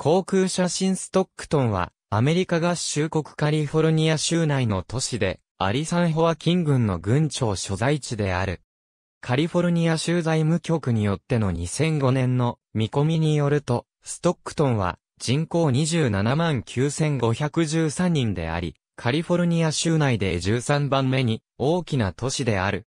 航空写真ストックトンは、アメリカ合衆国カリフォルニア州内の都市で、アリサン・ホアキン軍の軍庁所在地である。カリフォルニア州財務局によっての2005年の見込みによると、ストックトンは人口27万9513人であり、カリフォルニア州内で13番目に大きな都市である。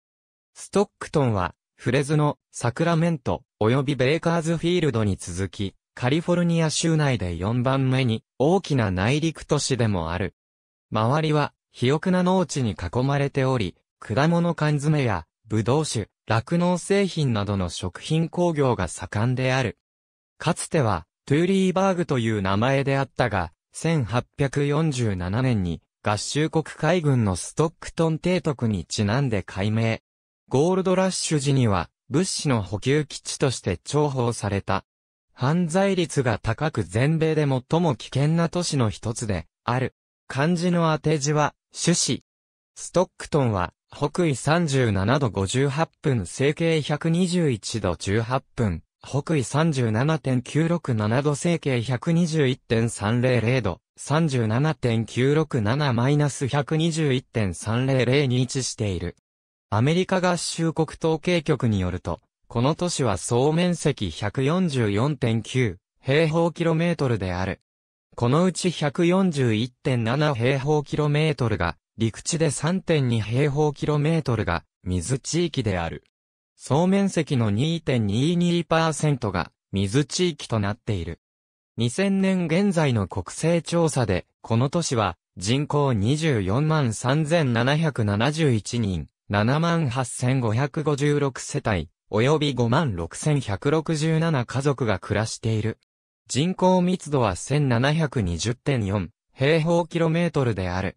ストックトンは、フレズのサクラメント及びベーカーズフィールドに続き、カリフォルニア州内で4番目に大きな内陸都市でもある。周りは肥沃な農地に囲まれており、果物缶詰やぶどう酒、酪農製品などの食品工業が盛んである。かつてはトゥーリーバーグという名前であったが、1847年に合衆国海軍のストックトン提督にちなんで改名。ゴールドラッシュ時には物資の補給基地として重宝された。犯罪率が高く全米で最も危険な都市の一つで、ある。漢字の当て字は、種子。ストックトンは、北緯37度58分、整形121度18分、北緯37.967度、整形121.300度、37.967-121.300に位置している。アメリカ合衆国統計局によると、この都市は総面積144.9平方キロメートルである。このうち141.7平方キロメートルが陸地で3.2平方キロメートルが水地域である。総面積の2.22%が水地域となっている。2000年現在の国勢調査で、この都市は人口24万3771人、7万8556世帯、及び56,167家族が暮らしている。人口密度は1720.4平方キロメートルである。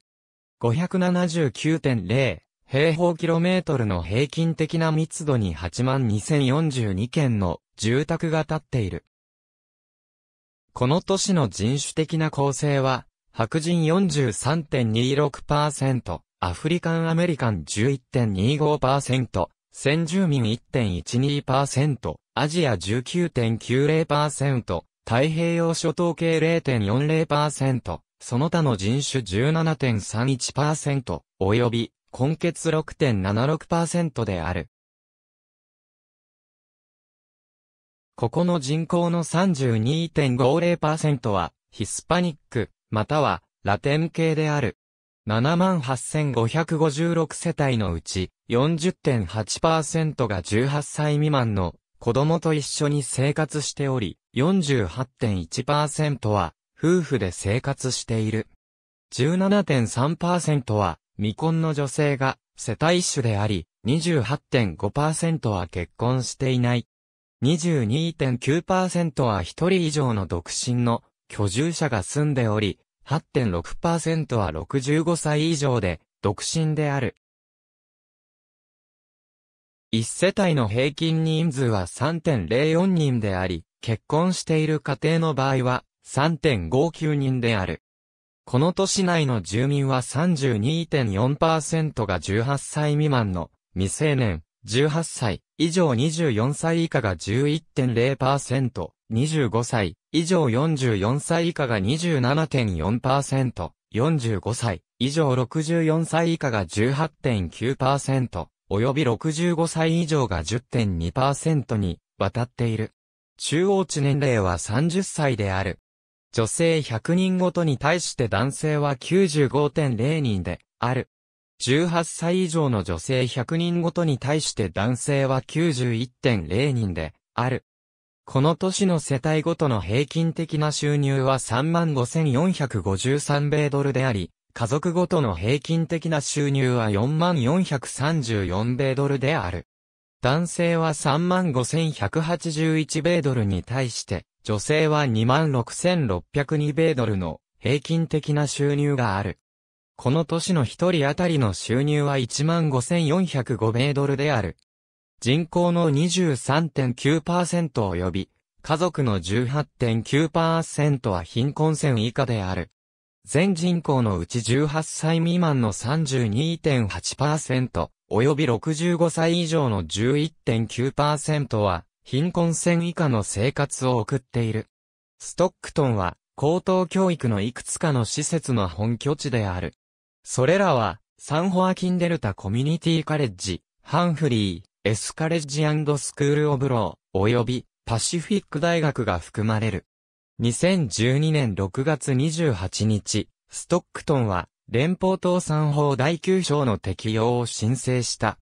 579.0平方キロメートルの平均的な密度に82,042件の住宅が建っている。この都市の人種的な構成は、白人43.26%、アフリカンアメリカン11.25%、先住民1.12%、アジア19.90%、太平洋諸島系0.40%、その他の人種17.31%、及び、根結6.76%である。ここの人口の32.50%は、ヒスパニック、または、ラテン系である。78,556世帯のうち40.8%が18歳未満の子供と一緒に生活しており、48.1%は夫婦で生活している。17.3%は未婚の女性が世帯主であり、28.5%は結婚していない。22.9%は一人以上の独身の居住者が住んでおり、8.6%は65歳以上で、独身である。一世帯の平均人数は3.04人であり、結婚している家庭の場合は3.59人である。この都市内の住民は32.4%が18歳未満の未成年、18歳以上24歳以下が11.0%、25歳以上44歳以下が27.4%、45歳以上64歳以下が18.9%、及び65歳以上が10.2%に渡っている。中央値年齢は30歳である。女性100人ごとに対して男性は95.0人である。18歳以上の女性100人ごとに対して男性は91.0人である。この年の世帯ごとの平均的な収入は35,453米ドルであり、家族ごとの平均的な収入は44,434米ドルである。男性は35,181米ドルに対して、女性は26,602米ドルの平均的な収入がある。この年の一人当たりの収入は15,405米ドルである。人口の23.9%及び、家族の18.9%は貧困線以下である。全人口のうち18歳未満の32.8%、及び65歳以上の11.9%は、貧困線以下の生活を送っている。ストックトンは、高等教育のいくつかの施設の本拠地である。それらは、サンホアキンデルタコミュニティカレッジ、ハンフリー、エスカレッジスクールオブロー、及びパシフィック大学が含まれる。2012年6月28日、ストックトンは連邦倒産法第9章の適用を申請した。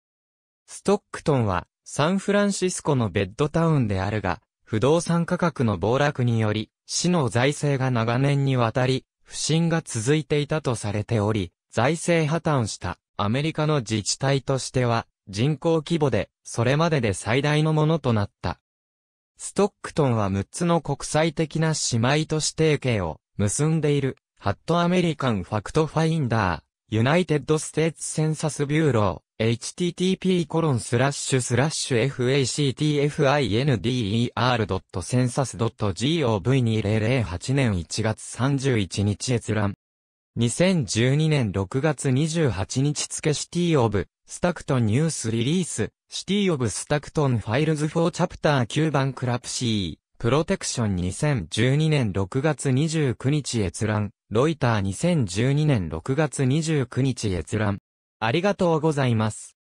ストックトンはサンフランシスコのベッドタウンであるが、不動産価格の暴落により、市の財政が長年にわたり、不振が続いていたとされており、財政破綻したアメリカの自治体としては人口規模で、それまでで最大のものとなった。ストックトンは6つの国際的な姉妹都市提携を結んでいる、ハットアメリカンファクトファインダー、ユナイテッドステーツセンサスビューロー、http コロンスラッシュスラッシュ factfinder.census.gov2008 年1月31日閲覧。2012年6月28日付シティオブ、スタクトンニュースリリース、シティオブスタクトンファイルズ4チャプター9番クラプシー、プロテクション2012年6月29日閲覧、ロイター2012年6月29日閲覧。ありがとうございます。